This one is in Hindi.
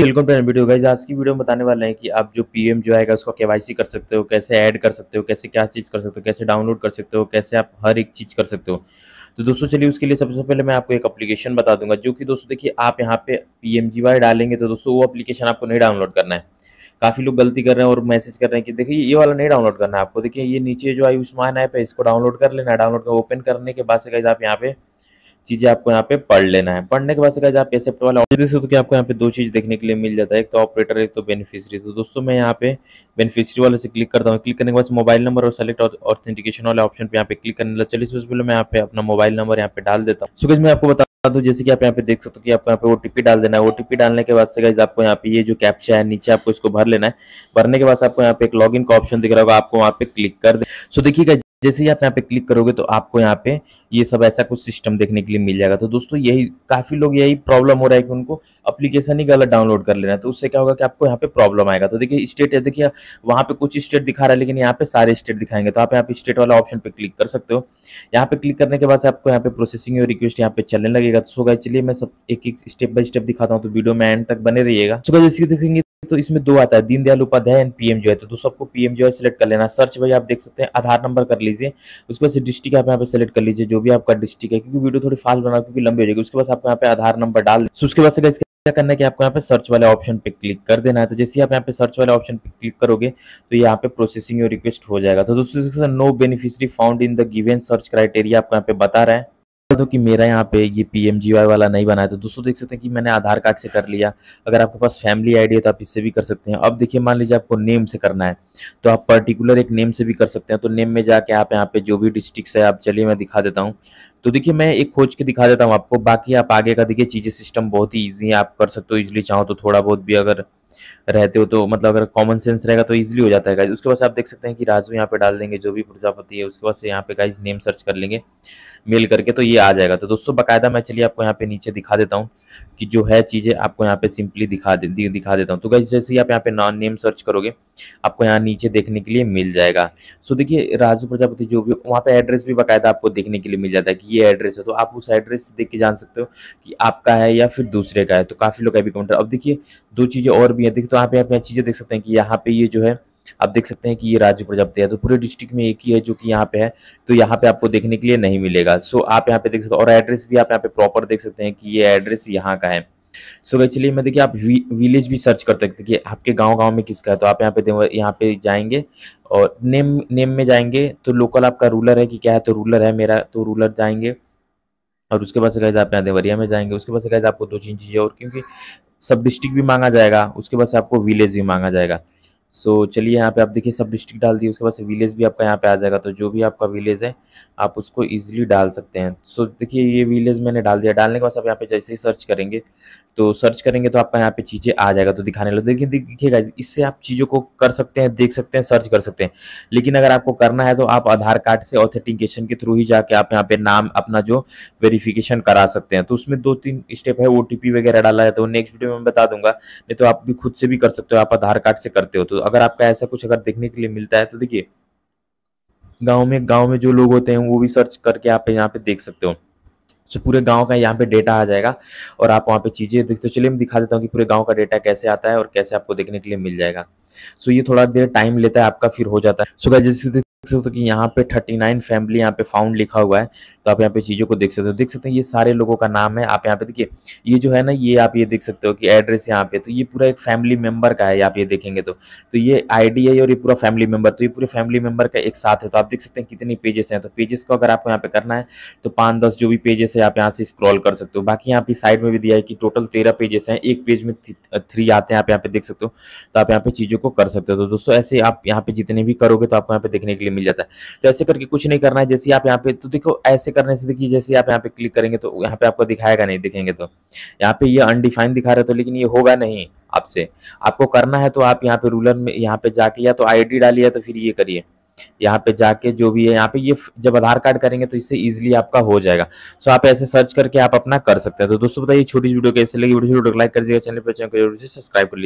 वेलकम टू वीडियो गाइज आज की वीडियो में बताने वाले हैं कि आप जो पीएम जो आएगा उसको केवाईसी कर सकते हो कैसे ऐड कर सकते हो कैसे क्या चीज़ कर सकते हो कैसे डाउनलोड कर सकते हो कैसे आप हर एक चीज़ कर सकते हो तो दोस्तों चलिए उसके लिए सबसे पहले मैं आपको एक एप्लीकेशन बता दूंगा जो कि दोस्तों देखिए आप यहाँ पे पी डालेंगे तो दोस्तों वो अपलीकेशन आपको नहीं डाउनलोड करना है काफ़ी लोग गलती कर रहे हैं और मैसेज कर रहे हैं कि देखिए ये वाला नहीं डाउनलोड करना है आपको देखिए ये नीचे जो आयुष्मान ऐप है इसको डाउनलोड कर लेना डाउनलोड कर ओपन करने के बाद से गाइज आप यहाँ पे चीज़ें आपको यहाँ पे पढ़ लेना है पढ़ने के बाद आप एक्सेप्ट वाला तो आपको यहाँ पे दो चीज़ देखने के लिए मिल जाता है एक तो ऑपरेटर एक तो बेनिफिशियरी तो दोस्तों मैं यहाँ पे बेनिफिशियरी वाले से क्लिक करता हूँ क्लिक करने के बाद मोबाइल नंबर और सेलेक्ट ऑथेंटिकेशन वाले ऑप्शन पे यहाँ पे क्लिक करने लगा चलिए सबसे पहले मैं यहाँ पे अपना मोबाइल नंबर यहाँ पे डाल देता हूँ सुगज मैं आपको बता तो जैसे कि आप यहाँ पे देख सकते हो कि आपको यहाँ पे ओटीपी डाल देना है ओटीपी डालने के बाद से आपको यहाँ पे ये जो कैप्चा है नीचे आपको इसको भर लेना है भरने के बाद आपको यहाँ पे एक लॉगिन का ऑप्शन दिख रहा होगा आपको वहाँ पे क्लिक कर दे सो देखिए जैसे ही आप यहाँ पे क्लिक करोगे तो आपको यहाँ पे ये सब ऐसा कुछ सिस्टम देखने के लिए मिल जाएगा तो दोस्तों यही काफ़ी लोग यही प्रॉब्लम हो रहा है कि उनको अप्लीकेशन ही गलत डाउनलोड कर लेना है तो उससे क्या होगा कि आपको यहाँ पे प्रॉब्लम आएगा तो देखिए स्टेट है देखिए वहाँ पे कुछ स्टेट दिखा रहा है लेकिन यहाँ पे सारे स्टेट दिखाएंगे तो आप यहाँ पे स्टेट वाला ऑप्शन पे क्लिक कर सकते हो यहाँ पे क्लिक करने के बाद आपको यहाँ पे प्रोसेसिंग और रिक्वेस्ट यहाँ पे चलने लगेगा तो सोगा चलिए मैं सब एक एक स्टेप बाय स्टेप दिखाता हूँ तो वीडियो में एंड तक बने रहिएगा जैसे देखेंगे तो इसमें दो आता है दीनदयाल उपाध्याय एंड पीएम जो है तो दोस्तों आपको पीएम जो है सिलेक्ट कर लेना सर्च भाई आप देख सकते हैं आधार नंबर कर लीजिए उसके बाद डिस्ट्रिक्ट आप यहाँ पे सिलेक्ट कर लीजिए जो भी आपका डिस्ट्रिक्ट है क्योंकि वीडियो थोड़ी फास्ट बना क्योंकि लंबी हो जाएगी उसके बाद आपको यहाँ पे आधार नंबर डाल उसके बाद क्या करना है कि आपको यहाँ पे सर्च वाले ऑप्शन पे क्लिक कर देना है तो जैसे आप यहाँ पे सर्च वाले ऑप्शन पे क्लिक करोगे तो यहाँ पे प्रोसेसिंग योर रिक्वेस्ट हो जाएगा तो दोस्तों no beneficiary found in the given search criteria आपको यहाँ पे बता रहे हैं बता दूं कि मेरा यहाँ पे ये पी वाला नहीं बनाया है तो दोस्तों देख सकते हैं कि मैंने आधार कार्ड से कर लिया अगर आपके पास फैमिली आईडी है तो आप इससे भी कर सकते हैं अब देखिए मान लीजिए आपको नेम से करना है तो आप पर्टिकुलर एक नेम से भी कर सकते हैं तो नेम में जाके आप यहाँ पे जो भी डिस्ट्रिक्ट है आप चलिए मैं दिखा देता हूँ तो देखिए मैं एक खोज के दिखा देता हूँ आपको बाकी आप आगे का देखिए चीज़ें सिस्टम बहुत ही ईजी है आप कर सकते हो इजिली चाहो तो थोड़ा बहुत भी अगर रहते हो तो मतलब अगर कॉमन सेंस रहेगा तो ईजिली हो जाता है गाइज उसके बाद आप देख सकते हैं कि राजू यहाँ पे डाल देंगे जो भी प्रजापति है उसके बाद से यहाँ पे गाइज नेम सर्च कर लेंगे मेल करके तो ये आ जाएगा तो दोस्तों बाकायदा मैं चलिए आपको यहाँ पे नीचे दिखा देता हूँ कि जो है चीज़ें आपको यहाँ पे सिंपली दिखा दे दिखा देता हूँ तो गाइज जैसे ही आप यहाँ पे नॉन नेम सर्च करोगे आपको यहाँ नीचे देखने के लिए मिल जाएगा सो देखिए राजू प्रजापति जो भी वहाँ पे एड्रेस भी बाकायदा आपको देखने के लिए मिल जाता है कि ये एड्रेस है तो आप उस एड्रेस से देख के जान सकते हो कि आपका है या फिर दूसरे का है तो काफ़ी लोग अभी कमेंट अब देखिए दो चीज़ें और भी हैं देखिए तो यहाँ पे आप यहाँ चीज़ें देख सकते हैं कि यहाँ पे ये जो है आप देख सकते हैं कि ये राज्य प्रजापति है तो पूरे डिस्ट्रिक्ट में एक ही है जो कि यहाँ पे है तो यहाँ पे आपको देखने के लिए नहीं मिलेगा सो आप यहाँ पे देख सकते हैं और एड्रेस भी आप यहाँ पे प्रॉपर देख सकते हैं कि ये एड्रेस यहाँ का है सो so, चलिए मैं देखिए आप विलेज भी सर्च कर सकते कि आपके गांव गांव में किसका है तो आप यहाँ पे यहाँ पे जाएंगे और नेम नेम में जाएंगे तो लोकल आपका रूलर है कि क्या है तो रूलर है मेरा तो रूलर जाएंगे और उसके बाद से गैज आप यहाँ देवरिया में जाएंगे उसके बाद से गैज आपको दो तीन चीज़ें और क्योंकि सब डिस्ट्रिक्ट भी मांगा जाएगा उसके बाद से आपको विलेज भी मांगा जाएगा सो so, चलिए यहाँ पे आप देखिए सब डिस्ट्रिक्ट डाल दिए उसके बाद से विलेज भी आपका यहाँ पे आ जाएगा तो जो भी आपका विलेज है आप उसको ईजिली डाल सकते हैं सो so, देखिए ये विलेज मैंने डाल दिया डालने के बाद आप यहाँ पे जैसे ही सर्च करेंगे तो सर्च करेंगे तो आपका यहाँ पे चीज़ें आ जाएगा तो दिखाने लगे देखिए देखिएगा इससे आप चीज़ों को कर सकते हैं देख सकते हैं सर्च कर सकते हैं लेकिन अगर आपको करना है तो आप आधार कार्ड से ऑथेंटिकेशन के थ्रू ही जाके आप यहाँ पे नाम अपना जो वेरिफिकेशन करा सकते हैं तो उसमें दो तीन स्टेप है ओ वगैरह डाला है तो नेक्स्ट वीडियो में बता दूंगा नहीं तो आप भी खुद से भी कर सकते हो आप आधार कार्ड से करते हो तो अगर आपका ऐसा कुछ अगर देखने के लिए मिलता है तो देखिए गाँव में गाँव में जो लोग होते हैं वो भी सर्च करके आप यहाँ पे देख सकते हो सो पूरे गांव का यहाँ पे डेटा आ जाएगा और आप वहाँ पे चीज़ें देखते तो चलिए मैं दिखा देता हूँ कि पूरे गांव का डेटा कैसे आता है और कैसे आपको देखने के लिए मिल जाएगा सो ये थोड़ा देर टाइम लेता है आपका फिर हो जाता है सो जैसे देख सकते हो कि यहाँ पे 39 फैमिली यहाँ पे फाउंड लिखा हुआ है तो आप यहाँ पे चीज़ों को देख सकते हो देख सकते हैं ये सारे लोगों का नाम है आप यहाँ पे देखिए ये जो है ना ये आप ये देख सकते हो कि एड्रेस यहाँ पे तो ये पूरा एक फैमिली मेंबर का है आप ये देखेंगे तो तो ये आईडी है और ये पूरा फैमिली मेंबर तो ये पूरे फैमिली मेंबर का एक साथ है तो आप देख सकते हैं कितने पेजेस हैं तो पेजेस को अगर आपको यहाँ पे करना है तो पाँच दस जो भी पेजेस है आप यहाँ से स्क्रॉल कर सकते हो बाकी यहाँ पे साइड में भी दिया है कि टोटल तेरह पेजेस हैं एक पेज में थ्री आते हैं आप यहाँ पे देख सकते हो तो आप यहाँ पे चीज़ों को कर सकते हो तो दोस्तों ऐसे आप यहाँ पे जितने भी करोगे तो आपको यहाँ पे देखने के लिए मिल जाता है तो ऐसे करके कुछ नहीं करना है जैसे आप यहाँ पे तो देखो ऐसे करने से देखिए जैसे आप यहाँ पे क्लिक करेंगे तो यहाँ पे आपको दिखाएगा नहीं दिखेंगे तो यहाँ पे ये अनडिफाइन दिखा रहे तो लेकिन ये होगा नहीं आपसे आपको करना है तो आप यहाँ पे रूलर में यहाँ पे जाके या तो आईडी डालिए तो फिर ये करिए यहाँ पे जाके जो भी है यहाँ पे ये जब आधार कार्ड करेंगे तो इससे इजीली आपका हो जाएगा सो आप ऐसे सर्च करके आप अपना कर सकते हैं तो दोस्तों बताइए छोटी वीडियो कैसे लगी वीडियो लाइक कर दीजिएगा चैनल पर चैनल जरूर से सब्सक्राइब कर लीजिए